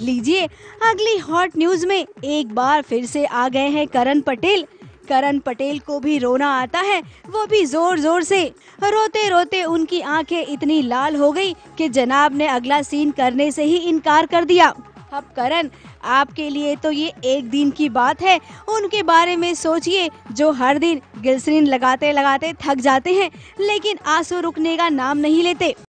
लीजिए अगली hot news में एक बार फिर से आ गए हैं करण पटेल करण पटेल को भी रोना आता है वो भी जोर जोर से रोते रोते उनकी आंखें इतनी लाल हो गई कि जनाब ने अगला सीन करने से ही इनकार कर दिया अब करण आपके लिए तो ये एक दिन की बात है उनके बारे में सोचिए जो हर दिन गिलसरीन लगाते लगाते थक जाते हैं लेकिन आंसू रुकने का नाम नहीं लेते